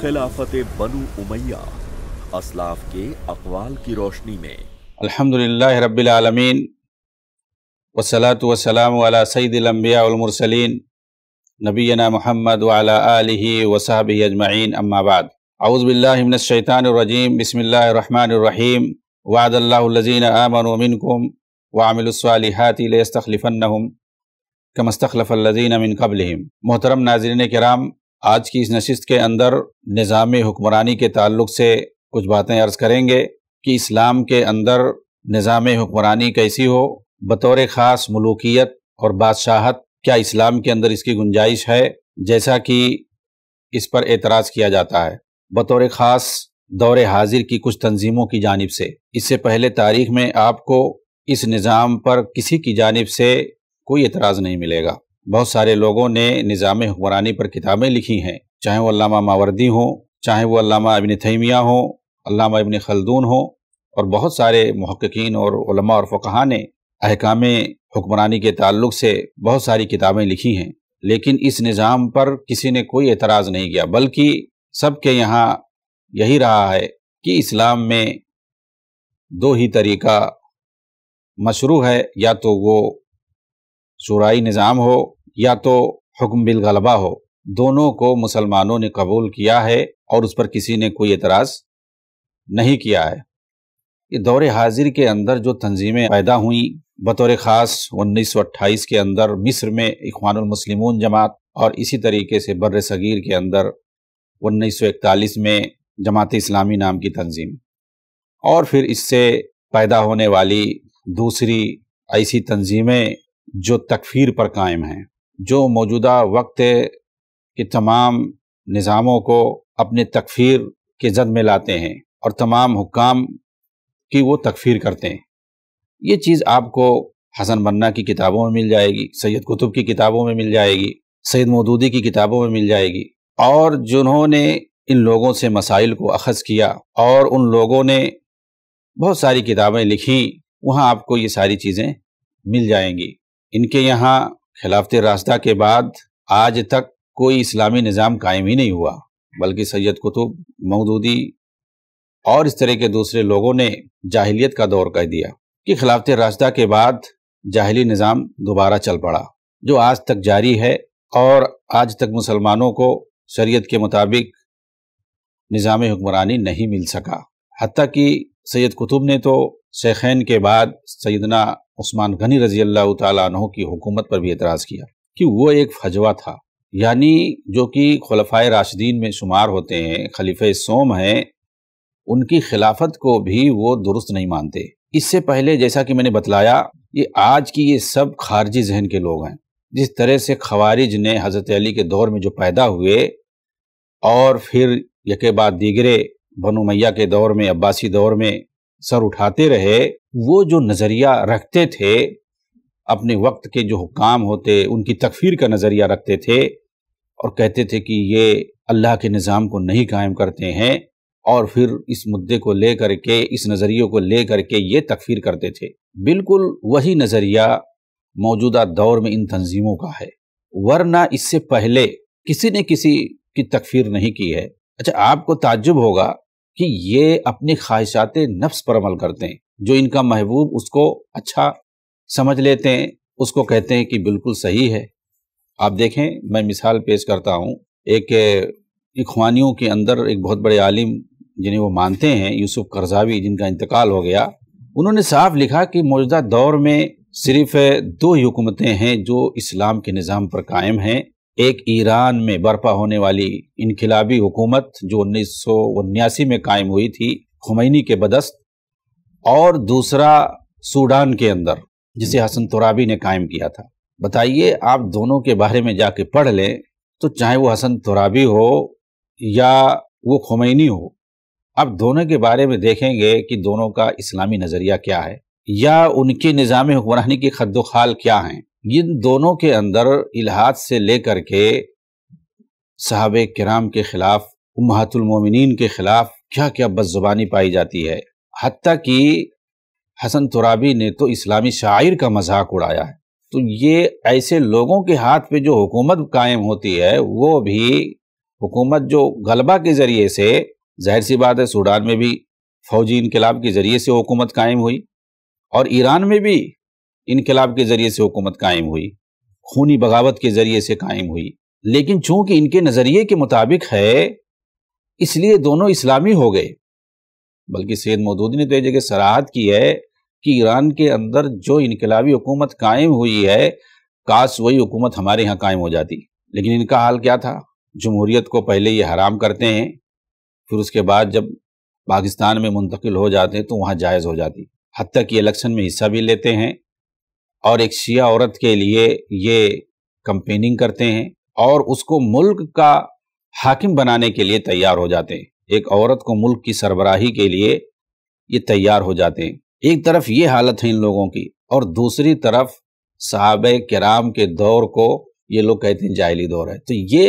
खिलाफत बनु उमैया असलाफ के अकवाल की रोशनी में अल्हम्दुलिल्लाह रब्बिलआलमीन वसलात वसलाम वाला सईदिलम्बियामरसलिन नबीना महमद वाला वसाब अजमाइन अम्माबाद आउज़बिल्लाशैतानरजीम बसमीम वादल्लाजीन आमनकुम वामिलसालहातिलस्तखलफ़नहम कमस्तखलफ़ल्लिन अमिन कबलम मोहतरम नाजरन कराम आज की इस नशिस्त के अंदर निज़ाम हुक्मरानी के ताल्लुक से कुछ बातें अर्ज़ करेंगे कि इस्लाम के अंदर निज़ाम हुक्मरानी कैसी हो बतौर ख़ास मलूकियत और बादशाहत क्या इस्लाम के अंदर इसकी गुंजाइश है जैसा कि इस पर एतराज़ किया जाता है बतौर ख़ास दौर हाजिर की कुछ तंजीमों की जानब से इससे पहले तारीख में आपको इस निज़ाम पर किसी की जानब से कोई एतराज़ नहीं मिलेगा बहुत सारे लोगों ने निज़ाम हुक्मरानी पर किताबें लिखी हैं चाहे वो अलामा मावर्दी हो चाहे वो अलामा इबन तैमिया हो अलामा इबन खलदून हो और बहुत सारे महक्कीन और उलमा और फ़कहा ने अहकाम हुक्मरानी के ताल्लुक से बहुत सारी किताबें लिखी हैं लेकिन इस निज़ाम पर किसी ने कोई एतराज़ नहीं किया बल्कि सबके यहाँ यही रहा है कि इस्लाम में दो ही तरीका मशरू है या तो वो शुराई निज़ाम हो या तो हुक्म बिल गलबा हो दोनों को मुसलमानों ने कबूल किया है और उस पर किसी ने कोई एतराज़ नहीं किया है ये दौर हाजिर के अंदर जो तंजीमें पैदा हुई बतौर ख़ास 1928 के अंदर मिस्र में इखवानमसलिमून जमात और इसी तरीके से बर सगीर के अंदर 1941 में जमात इस्लामी नाम की तंजीम और फिर इससे पैदा होने वाली दूसरी ऐसी तंजीमें जो तकफीर पर कायम हैं जो मौजूदा वक्त के तमाम निज़ामों को अपने तकफीर के जद में लाते हैं और तमाम हुकाम की वो तकफीर करते हैं ये चीज़ आपको हसन बन्ना की किताबों में मिल जाएगी सैयद कुतुब की किताबों में मिल जाएगी सैयद मदूदी की किताबों में मिल जाएगी और जिन्होंने इन लोगों से मसाइल को अखज़ किया और उन लोगों ने बहुत सारी किताबें लिखी वहाँ आपको ये सारी चीज़ें मिल जाएंगी इनके यहाँ खिलाफत रास्ता के बाद आज तक कोई इस्लामी निज़ाम कायम ही नहीं हुआ बल्कि सैयद कुतुब मऊदूदी और इस तरह के दूसरे लोगों ने जाहिलियत का दौर कह दिया कि खिलाफत रास्ता के बाद जाहली निज़ाम दोबारा चल पड़ा जो आज तक जारी है और आज तक मुसलमानों को शरीयत के मुताबिक निज़ाम हुक्मरानी नहीं मिल सका हती कि सैयद कुतुब ने तो शेखैन के बाद सैदना उस्मान गनी रजी अल्लाह तु की हुकूमत पर भी एतराज़ किया कि वो एक फजवा था यानी जो कि खलफा राशदीन में शुमार होते हैं खलीफ सोम हैं उनकी खिलाफत को भी वो दुरुस्त नहीं मानते इससे पहले जैसा कि मैंने बतलाया ये आज की ये सब खारजी जहन के लोग हैं जिस तरह से खवारिज ने हज़रत अली के दौर में जो पैदा हुए और फिर यके बाद दीगरे बनु मैया के दौर में अब्बासी दौर में सर उठाते रहे वो जो नज़रिया रखते थे अपने वक्त के जो हुकाम होते उनकी तकफीर का नज़रिया रखते थे और कहते थे कि ये अल्लाह के निज़ाम को नहीं कायम करते हैं और फिर इस मुद्दे को ले करके इस नज़रिए को ले करके ये तकफीर करते थे बिल्कुल वही नज़रिया मौजूदा दौर में इन तंजीमों का है वरना इससे पहले किसी ने किसी की तकफीर नहीं की है अच्छा आपको ताज्जुब होगा कि ये अपनी ख्वाहिशात नफ्स पर अमल करते हैं जो इनका महबूब उसको अच्छा समझ लेते हैं उसको कहते हैं कि बिल्कुल सही है आप देखें मैं मिसाल पेश करता हूँ एक इखवानियों के अंदर एक बहुत बड़े आलिम जिन्हें वो मानते हैं यूसुफ करजावी जिनका इंतकाल हो गया उन्होंने साफ लिखा कि मौजूदा दौर में सिर्फ दो ही हुकूमतें हैं जो इस्लाम के निज़ाम पर कायम हैं एक ईरान में बर्पा होने वाली इनकलाबी हुकूमत जो उन्नीस में कायम हुई थी खुमैनी के बदस्त और दूसरा सूडान के अंदर जिसे हम्म। हसन तुराबी ने कायम किया था बताइए आप दोनों के बारे में जाके पढ़ लें तो चाहे वो हसन तुराबी हो या वो खुमैनी हो आप दोनों के बारे में देखेंगे कि दोनों का इस्लामी नज़रिया क्या है या उनके निज़ाम हुक्मरानी के खद खाल क्या हैं इन दोनों के अंदर इलाहाद से लेकर के साहब कराम के खिलाफ उमहतुलमोमिन के खिलाफ क्या क्या बदजुबानी पाई जाती है हती कि हसन तुराबी ने तो इस्लामी शायर का मजाक उड़ाया है तो ये ऐसे लोगों के हाथ पे जो हुकूमत कायम होती है वो भी हुकूमत जो गलबा के ज़रिए से जाहिर सी बात है सूडान में भी फौजी इनकलाब के ज़रिए से हुकूमत कायम हुई और ईरान में भी इनकलाब के ज़रिए से हुकूमत कायम हुई खूनी बगावत के ज़रिए से कायम हुई लेकिन चूंकि इनके नज़रिए के मुताबिक है इसलिए दोनों इस्लामी हो गए बल्कि सैद मौदूदी ने तो एक जगह सराहत की है कि ईरान के अंदर जो इनकलाबी हुकूमत कायम हुई है काश वही हुकूमत हमारे यहाँ कायम हो जाती लेकिन इनका हाल क्या था जमहूरीत को पहले ये हराम करते हैं फिर उसके बाद जब पाकिस्तान में मुंतकिल हो जाते हैं तो वहाँ जायज़ हो जाती हद तक ये इलेक्शन में हिस्सा भी लेते हैं और एक शिया औरत के लिए ये कंपेनिंग करते हैं और उसको मुल्क का हाकिम बनाने के लिए तैयार हो जाते हैं एक औरत को मुल्क की सरबराही के लिए ये तैयार हो जाते हैं एक तरफ ये हालत है इन लोगों की और दूसरी तरफ साहब कराम के दौर को ये लोग कहते हैं जाहली दौर है तो ये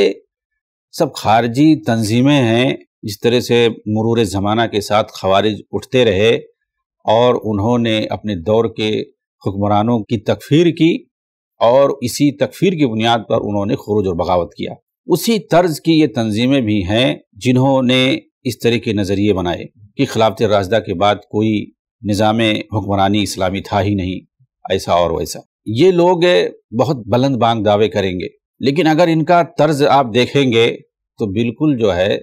सब खारजी तंजीमें हैं जिस तरह से मरूर ज़माना के साथ खवारिज उठते रहे और उन्होंने अपने दौर के हुक्मरानों की तकफीर की और इसी तकफीर की बुनियाद पर उन्होंने खरूज और बगावत किया उसी तर्ज की ये तंजीमें भी हैं जिन्होंने इस तरह के नज़रिए बनाए कि खिलाफत राजदा के बाद कोई निज़ाम हुक्मरानी इस्लामी था ही नहीं ऐसा और वैसा ये लोग बहुत बुलंद बांग दावे करेंगे लेकिन अगर इनका तर्ज आप देखेंगे तो बिल्कुल जो है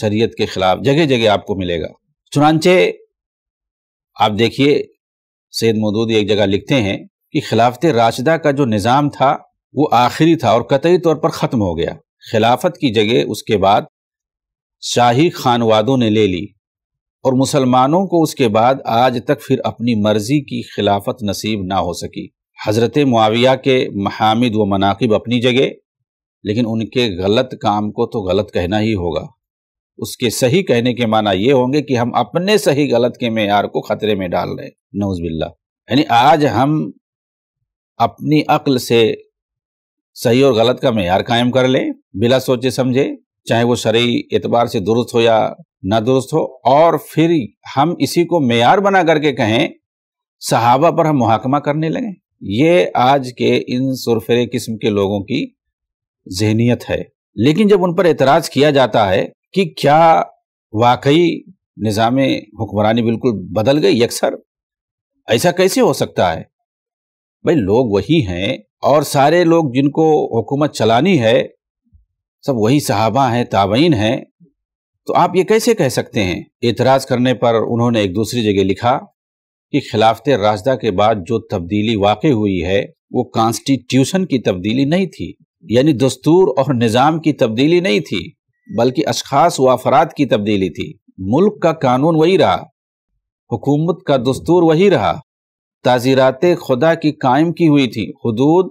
शरीयत के ख़िलाफ़ जगह जगह आपको मिलेगा चुनाचे आप देखिए सैद मदूदी एक जगह लिखते हैं कि खिलाफत राशिदा का जो निज़ाम था वो आखिरी था और कतई तौर पर ख़त्म हो गया खिलाफत की जगह उसके बाद शाही खानवादों ने ले ली और मुसलमानों को उसके बाद आज तक फिर अपनी मर्जी की खिलाफत नसीब ना हो सकी हज़रत मुआविया के महामिद व मनाकब अपनी जगह लेकिन उनके गलत काम को तो गलत कहना ही होगा उसके सही कहने के माना ये होंगे कि हम अपने सही गलत के मैार को खतरे में डाल रहे हैं नौज बिल्ला यानी आज हम अपनी अक्ल से सही और गलत का मैार कायम कर लें बिला सोचे समझे चाहे वो शरी एतबार से दुरुस्त हो या ना दुरुस्त हो और फिर हम इसी को मैार बना करके कहें सहाबा पर हम मुहाकमा करने लगे ये आज के इन सुरफरे किस्म के लोगों की जहनीत है लेकिन जब उन पर एतराज़ किया जाता है कि क्या वाकई निज़ाम हुक्मरानी बिल्कुल बदल गई अक्सर ऐसा कैसे हो सकता है भाई लोग वही हैं और सारे लोग जिनको हुकूमत चलानी है सब वही सहाबा हैं ताबईन हैं तो आप ये कैसे कह सकते हैं एतराज़ करने पर उन्होंने एक दूसरी जगह लिखा कि खिलाफत राजदा के बाद जो तब्दीली वाकई हुई है वो कॉन्स्टिट्यूशन की तब्दीली नहीं थी यानी दस्तूर और निज़ाम की तब्दीली नहीं थी बल्कि अशखास व अफराद की तब्दीली थी मुल्क का कानून वही रहा हुकूमत का दस्तूर वही रहा ताजीरात खुदा की कायम की हुई थी हदूद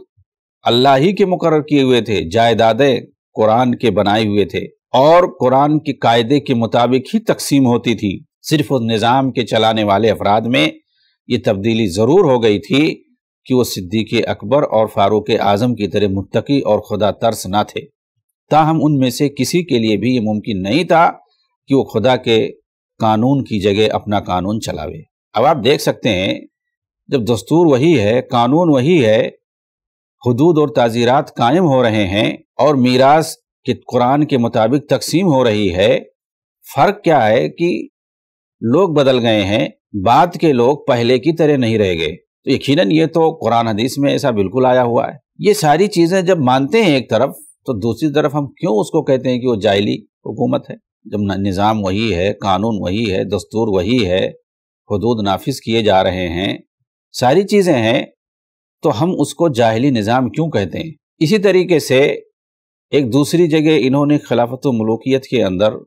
अल्लाह ही के मुकर किए हुए थे जायदादें कुरान के बनाए हुए थे और कुरान के कायदे के मुताबिक ही तकसीम होती थी सिर्फ उस निज़ाम के चलाने वाले अफराद में ये तब्दीली ज़रूर हो गई थी कि वो सिद्दीक अकबर और फारूक आज़म की तरह मुतकी और खुदा तर्स ना थे ताहम उनमें से किसी के लिए भी ये मुमकिन नहीं था कि वो खुदा के कानून की जगह अपना कानून चलावे अब आप देख सकते हैं जब दस्तूर वही है कानून वही है हदूद और ताज़ीरात कायम हो रहे हैं और मीरास के कुरान के मुताबिक तकसीम हो रही है फ़र्क क्या है कि लोग बदल गए हैं बाद के लोग पहले की तरह नहीं रह गए तो यकीनन ये तो कुरान हदीस में ऐसा बिल्कुल आया हुआ है ये सारी चीज़ें जब मानते हैं एक तरफ तो दूसरी तरफ हम क्यों उसको कहते हैं कि वो जायली हुकूमत है जब निज़ाम वही है कानून वही है दस्तूर वही है हदूद नाफिज किए जा रहे हैं सारी चीज़ें हैं तो हम उसको जाहली निज़ाम क्यों कहते हैं इसी तरीके से एक दूसरी जगह इन्होंने खिलाफत मलूकियत के अंदर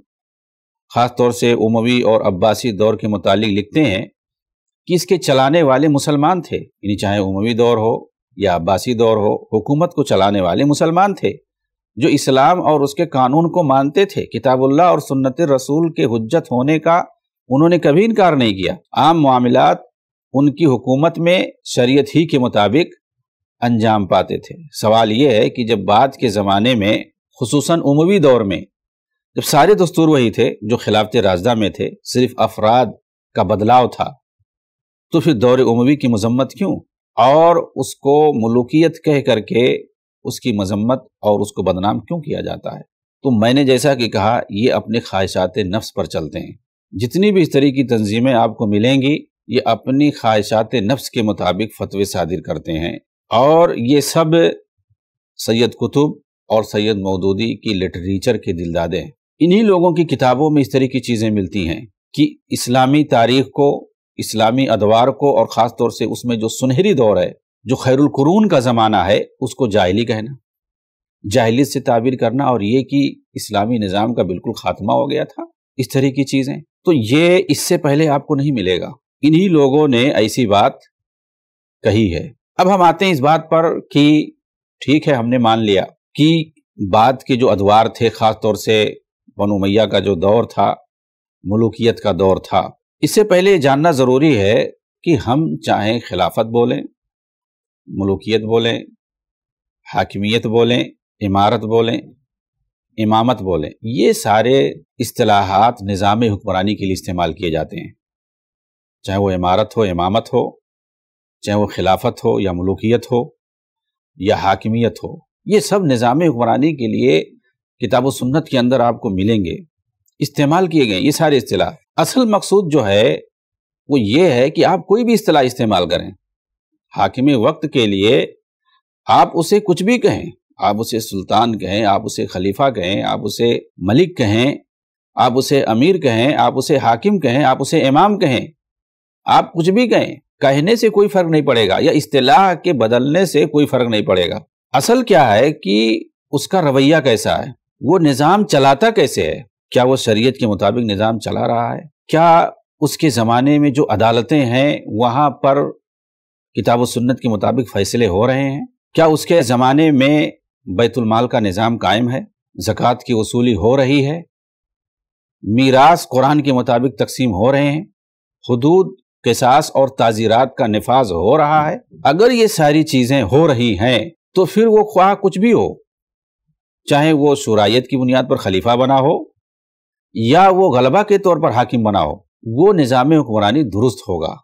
ख़ास तौर से उमवी और अब्बासी दौर के मुतालिक लिखते हैं कि इसके चलाने वाले मुसलमान थे यानी चाहे उमवी दौर हो या अब्बासी दौर हो हुकूमत को चलाने वाले मुसलमान थे जो इस्लाम और उसके कानून को मानते थे किताबुल्ला और सुन्नत रसूल के हजत होने का उन्होंने कभी इनकार नहीं किया आम मामला उनकी हुकूमत में शरीयत ही के मुताबिक अंजाम पाते थे सवाल यह है कि जब बाद के ज़माने में खसूस उमवी दौर में जब सारे दस्तूर वही थे जो खिलाफत राजदा में थे सिर्फ अफराद का बदलाव था तो फिर दौर उमवी की मजम्मत क्यों और उसको मलूकियत कह करके उसकी मजम्मत और उसको बदनाम क्यों किया जाता है तो मैंने जैसा कि कहा ये अपने ख्वाहिशात नफ्स पर चलते हैं जितनी भी इस तरह की तंजीमें आपको मिलेंगी ये अपनी ख्वाहिशात नफ्स के मुताबिक फतवे सादिर करते हैं और ये सब सैयद कुतुब और सैयद मौदूदी की लिटरेचर के दिलदादे हैं इन्हीं लोगों की किताबों में इस तरह की चीज़ें मिलती हैं कि इस्लामी तारीख को इस्लामी अदवार को और ख़ास तौर से उसमें जो सुनहरी दौर है जो खैरुल का ज़माना है उसको जाहली कहना जाहलीत से ताबीर करना और ये कि इस्लामी निज़ाम का बिल्कुल ख़ात्मा हो गया था इस तरह की चीज़ें तो ये इससे पहले आपको नहीं मिलेगा इन्हीं लोगों ने ऐसी बात कही है अब हम आते हैं इस बात पर कि ठीक है हमने मान लिया कि बात के जो अदवार थे ख़ास तौर से बनु मैया का जो दौर था मलूकियत का दौर था इससे पहले जानना ज़रूरी है कि हम चाहे खिलाफत बोलें मलूकियत बोलें हाकमियत बोलें इमारत बोलें इमामत बोलें ये सारे असलाहत निज़ाम हुक्मरानी के लिए इस्तेमाल किए जाते हैं चाहे वो इमारत हो इमामत हो चाहे वो खिलाफत हो या मलूकियत हो या हाकमियत हो ये सब निज़ाम हुक्मरानी के लिए किताब सुन्नत के अंदर आपको मिलेंगे इस्तेमाल किए गए ये सारे असलाह असल मकसूद जो है वो ये है कि आप कोई भी असलाह इस्तेमाल करें हाकिम वक्त के लिए आप उसे कुछ भी कहें आप उसे सुल्तान कहें आप उसे खलीफा कहें आप उसे मलिक कहें आप उसे अमीर कहें आप उसे हाकिम कहें आप उसे इमाम कहें आप कुछ भी कहें कहने से कोई फर्क नहीं पड़ेगा या इस्तेलाह के बदलने से कोई फर्क नहीं पड़ेगा असल क्या है कि उसका रवैया कैसा है वो निज़ाम चलाता कैसे है क्या वो शरीयत के मुताबिक निज़ाम चला रहा है क्या उसके ज़माने में जो अदालतें हैं वहाँ पर किताब सुन्नत के मुताबिक फैसले हो रहे हैं क्या उसके ज़माने में बैतुलमाल का निज़ाम कायम है ज़क़़त की वसूली हो रही है मीरास कुरान के मुताबिक तकसीम हो रहे हैं हदूद किसास और ताजीरात का नफाज हो रहा है अगर ये सारी चीज़ें हो रही हैं तो फिर वो ख्वाह कुछ भी हो चाहे वो शराइत की बुनियाद पर खलीफा बना हो या वो गलबा के तौर पर हाकिम बना हो वो निज़ाम हुक्मरानी दुरुस्त होगा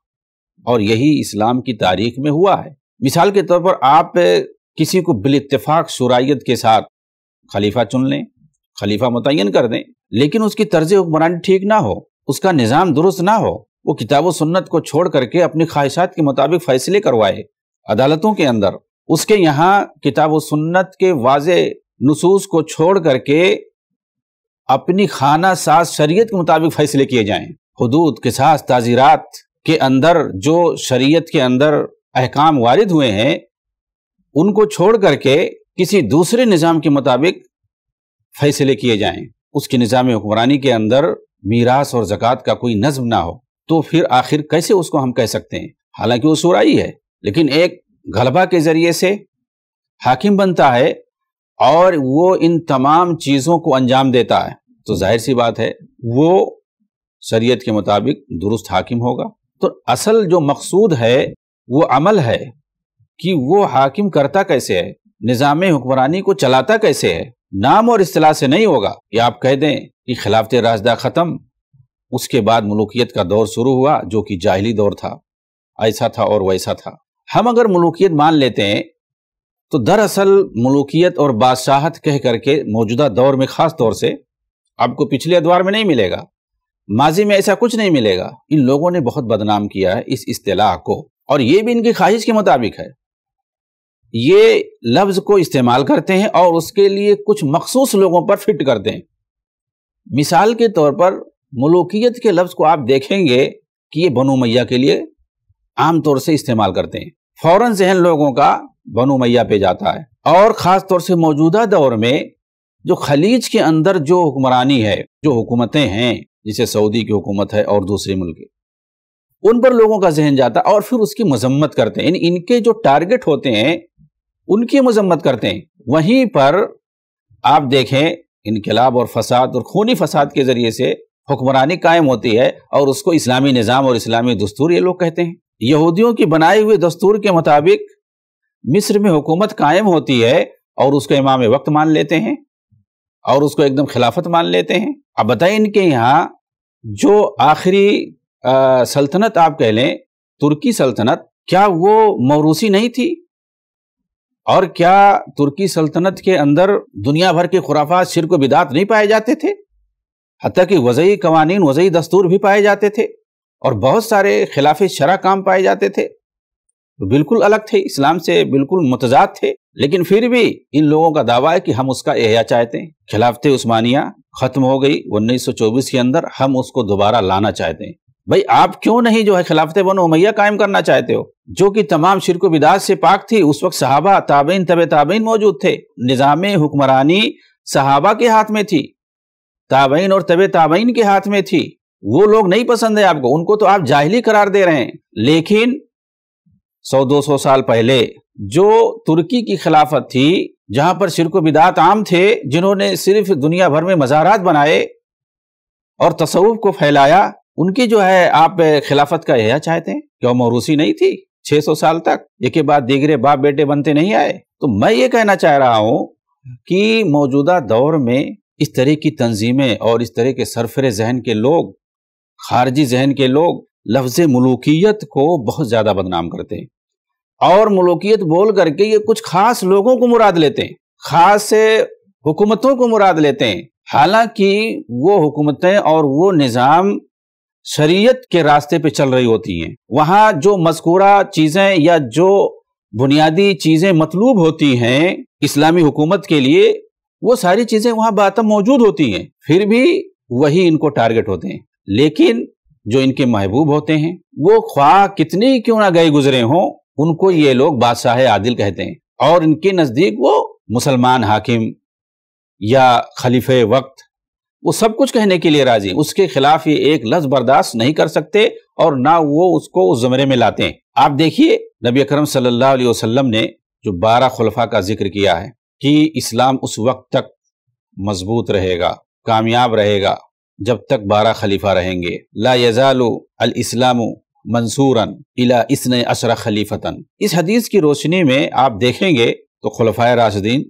और यही इस्लाम की तारीख में हुआ है मिसाल के तौर पर आप किसी को बिलतफाक शुराइत के साथ खलीफा चुन लें खलीफा मुतन कर दें लेकिन उसकी तर्ज हुक्मरानी ठीक ना हो उसका निज़ाम दुरुस्त ना हो वो किताब सुन्नत को छोड़ करके अपनी ख्वाहिशात के मुताबिक फैसले करवाए अदालतों के अंदर उसके यहाँ किताब सुन्नत के वाज नसूस को छोड़ करके अपनी खाना साज शरीय के मुताबिक फैसले किए जाए हदूद के साथ ताजीरात के अंदर जो शरीयत के अंदर अहकाम वारिद हुए हैं उनको छोड़ करके किसी दूसरे निज़ाम के मुताबिक फैसले किए जाएं उसके निज़ाम हुक्मरानी के अंदर मीरास और ज़क़़त का कोई नज्म ना हो तो फिर आखिर कैसे उसको हम कह सकते हैं हालांकि वो सुराई है लेकिन एक गलबा के ज़रिए से हाकिम बनता है और वो इन तमाम चीज़ों को अंजाम देता है तो जाहिर सी बात है वो शरीयत के मुताबिक दुरुस्त हाकिम होगा तो असल जो मकसूद है वो अमल है कि वो हाकिम करता कैसे है निज़ाम हुक्मरानी को चलाता कैसे है नाम और असलाह से नहीं होगा या आप कह दें कि खिलाफत राजदा ख़त्म उसके बाद मलूकियत का दौर शुरू हुआ जो कि जाहली दौर था ऐसा था और वैसा था हम अगर मलूकियत मान लेते हैं तो दरअसल मलूकियत और बादशाहत कह करके मौजूदा दौर में ख़ास तौर से आपको पिछले अदवार में नहीं मिलेगा माजी में ऐसा कुछ नहीं मिलेगा इन लोगों ने बहुत बदनाम किया है इस इस्तेलाह को और ये भी इनकी ख्वाहिश के मुताबिक है ये लफ्ज को इस्तेमाल करते हैं और उसके लिए कुछ मखसूस लोगों पर फिट करते हैं मिसाल के तौर पर मलूकियत के लफ्ज़ को आप देखेंगे कि ये बनो मैया के लिए आम तौर से इस्तेमाल करते हैं फ़ौरन जहन लोगों का बनो मैया पे जाता है और ख़ास तौर से मौजूदा दौर में जो खलीज के अंदर जो हुक्मरानी है जो हुकूमतें हैं जिसे सऊदी की हुकूमत है और दूसरे मुल्क उन पर लोगों का जहन जाता है और फिर उसकी मजम्मत करते हैं इनके जो टारगेट होते हैं उनकी मजम्मत करते हैं वहीं पर आप देखें इनकलाब और फसाद और खूनी फसाद के ज़रिए से हुक्मरानी कायम होती है और उसको इस्लामी निज़ाम और इस्लामी दस्तूर ये लोग कहते हैं यहूदियों की बनाए हुए दस्तूर के मुताबिक मिस्र में हुकूमत कायम होती है और उसका इमाम वक्त मान लेते हैं और उसको एकदम खिलाफत मान लेते हैं अब बताइए इनके यहाँ जो आखिरी सल्तनत आप कह लें तुर्की सल्तनत क्या वो मौरूसी नहीं थी और क्या तुर्की सल्तनत के अंदर दुनिया भर के खुराफा शिर को बिदात नहीं पाए जाते थे हत्या कि वजही कवानीन वजही दस्तूर भी पाए जाते थे और बहुत सारे खिलाफ शरा काम पाए जाते थे बिल्कुल अलग थे इस्लाम से बिल्कुल मुतजाद थे लेकिन फिर भी इन लोगों का दावा है कि हम उसका एहया चाहते हैं खिलाफत उस्मानिया खत्म हो गई 1924 के अंदर हम उसको दोबारा लाना चाहते हैं भाई आप क्यों नहीं जो है खिलाफत बनो उमैया कायम करना चाहते हो जो कि तमाम शिरको बिदास से पाक थी उस वक्त सहाबा ताबेन तब ताबेन मौजूद थे निज़ाम हुक्मरानी सहाबा के हाथ में थी ताबेन और तब ताबेन के हाथ में थी वो लोग नहीं पसंद है आपको उनको तो आप जाहली करार दे रहे हैं लेकिन सौ दो सौ साल पहले जो तुर्की की खिलाफत थी जहां पर शिरको बिदात आम थे जिन्होंने सिर्फ दुनिया भर में मज़ारात बनाए और तसवुफ को फैलाया उनकी जो है आप खिलाफत का यह चाहते हैं क्यों मौरूसी नहीं थी 600 साल तक एक बाद दीगरे बाप बेटे बनते नहीं आए तो मैं ये कहना चाह रहा हूं कि मौजूदा दौर में इस तरह की तंजीमें और इस तरह के सरफरे जहन के लोग खारजी जहन के लोग लफ्ज़ मलूकियत को बहुत ज़्यादा बदनाम करते हैं और मलूकियत बोल करके ये कुछ ख़ास लोगों को मुराद लेते हैं ख़ास हुकूमतों को मुराद लेते हैं हालांकि वो हुकूमतें और वो निज़ाम शरीयत के रास्ते पे चल रही होती हैं वहाँ जो मस्कूरा चीज़ें या जो बुनियादी चीज़ें मतलूब होती हैं इस्लामी हुकूमत के लिए वो सारी चीज़ें वहाँ बातम मौजूद होती हैं फिर भी वही इनको टारगेट होते हैं लेकिन जो इनके महबूब होते हैं वो ख्वाह कितने क्यों ना गए गुजरे हों उनको ये लोग बादशाह आदिल कहते हैं और इनके नज़दीक वो मुसलमान हाकिम या खलीफे वक्त वो सब कुछ कहने के लिए राजी उसके खिलाफ ये एक लफ्ज बर्दाश्त नहीं कर सकते और ना वो उसको उस जमरे में लाते हैं आप देखिए नबी अकरम सल्लल्लाहु अलैहि वसल्लम ने जो बारह खुलफा का जिक्र किया है कि इस्लाम उस वक्त तक मजबूत रहेगा कामयाब रहेगा जब तक बारह खलीफा रहेंगे ला यजालू अल इस्लाम मंसूरन इला इसन अशरा खलीफतन इस हदीस की रोशनी में आप देखेंगे तो खलफा राशदीन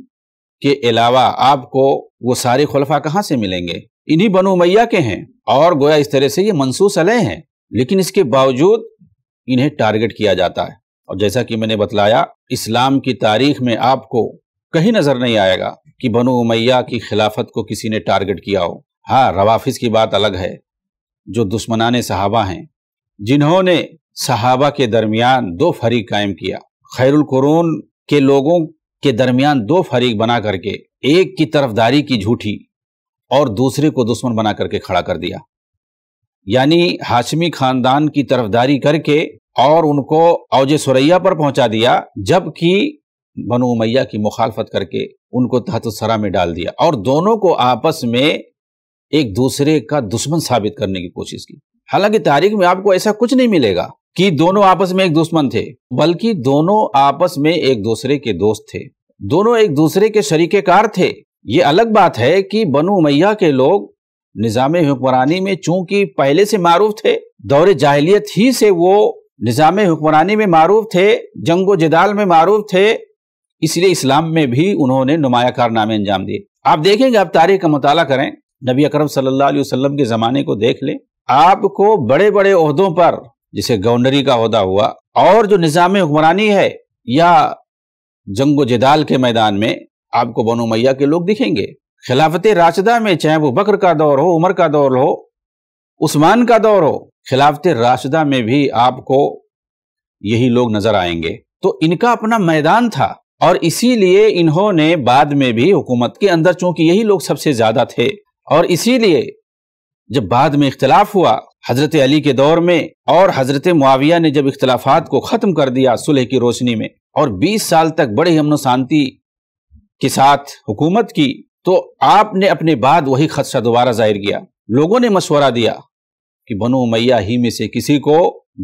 के अलावा आपको वो सारे खलफा कहाँ से मिलेंगे इन्हीं बनु मैया के हैं और गोया इस तरह से ये मनसूस अलह हैं लेकिन इसके बावजूद इन्हें टारगेट किया जाता है और जैसा कि मैंने बतलाया इस्लाम की तारीख में आपको कहीं नजर नहीं आएगा कि बनु उमैया की खिलाफत को किसी ने टारगेट किया हो हाँ रवाफिस की बात अलग है जो दुश्मनान सहाबा हैं जिन्होंने सहाबा के दरमियान दो फरीक कायम किया कुरून के लोगों के दरमियान दो फरीक बना करके एक की तरफदारी की झूठी और दूसरे को दुश्मन बना करके खड़ा कर दिया यानी हाशमी खानदान की तरफदारी करके और उनको औज सुरैया पर पहुंचा दिया जबकि बनो उमैया की मुखालफत करके उनको तहत सरा में डाल दिया और दोनों को आपस में एक दूसरे का दुश्मन साबित करने की कोशिश की हालांकि तारीख में आपको ऐसा कुछ नहीं मिलेगा कि दोनों आपस में एक दुश्मन थे बल्कि दोनों आपस में एक दूसरे के दोस्त थे दोनों एक दूसरे के शरीके कार थे ये अलग बात है कि बनु मैया के लोग निज़ाम हुक्मरानी में चूंकि पहले से मारूफ थे दौरे जाहलियत ही से वो निज़ाम हुक्मरानी में मारूफ थे जंगो जदाल में मारूफ थे इसलिए इस्लाम में भी उन्होंने नुमाया कारनामे अंजाम दिए आप देखेंगे आप तारीख का मतलब करें नबी अकरम सल्लल्लाहु अलैहि वसल्लम के ज़माने को देख लें आपको बड़े बड़े अहदों पर जैसे गवर्नरी का अहदा हुआ और जो निज़ाम हुक्मरानी है या जंगो जदाल के मैदान में आपको बनो मैया के लोग दिखेंगे खिलाफत राशदा में चाहे वो बकर का दौर हो उमर का दौर हो उस्मान का दौर हो खिलाफत राशदा में भी आपको यही लोग नजर आएंगे तो इनका अपना मैदान था और इसीलिए इन्होंने बाद में भी हुकूमत के अंदर चूंकि यही लोग सबसे ज्यादा थे और इसीलिए जब बाद में इख्तलाफ हुआ हजरत अली के दौर में और हजरत मुआविया ने जब इख्तलाफात को ख़त्म कर दिया सुलह की रोशनी में और 20 साल तक बड़े अमन शांति के साथ हुकूमत की तो आपने अपने बाद वही खदशा दोबारा जाहिर किया लोगों ने मशवरा दिया कि बनो मैया ही में से किसी को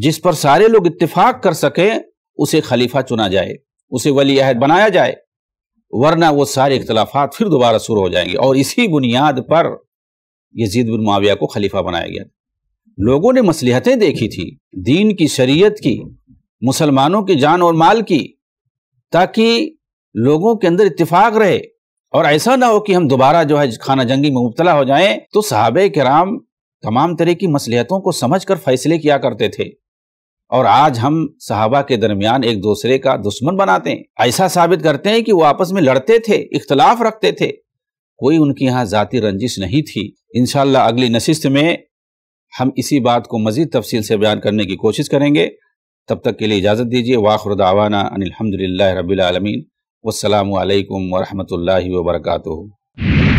जिस पर सारे लोग इत्तेफाक कर सकें उसे खलीफा चुना जाए उसे वली अहद बनाया जाए वरना वो सारे इख्तलाफात फिर दोबारा शुरू हो जाएंगे और इसी बुनियाद पर यजीद बिन माविया को खलीफा बनाया गया लोगों ने मसलहतें देखी थी दीन की शरीयत की मुसलमानों की जान और माल की ताकि लोगों के अंदर इतफाक रहे और ऐसा ना हो कि हम दोबारा जो है खाना जंगी में मुबतला हो जाएं तो के कराम तमाम तरह की मसलहतों को समझ कर फैसले किया करते थे और आज हम सहाबा के दरमियान एक दूसरे का दुश्मन बनाते हैं ऐसा साबित करते हैं कि वो आपस में लड़ते थे इख्तलाफ रखते थे कोई उनके यहाँ ज़ाती रंजिश नहीं थी इन अगली नशिस्त में हम इसी बात को मज़ीद तफसील से बयान करने की कोशिश करेंगे तब तक के लिए इजाज़त दीजिए वाखर दावाना अनिलहमदिल्ला रबीआलमीन वालकम वरहमल वर्का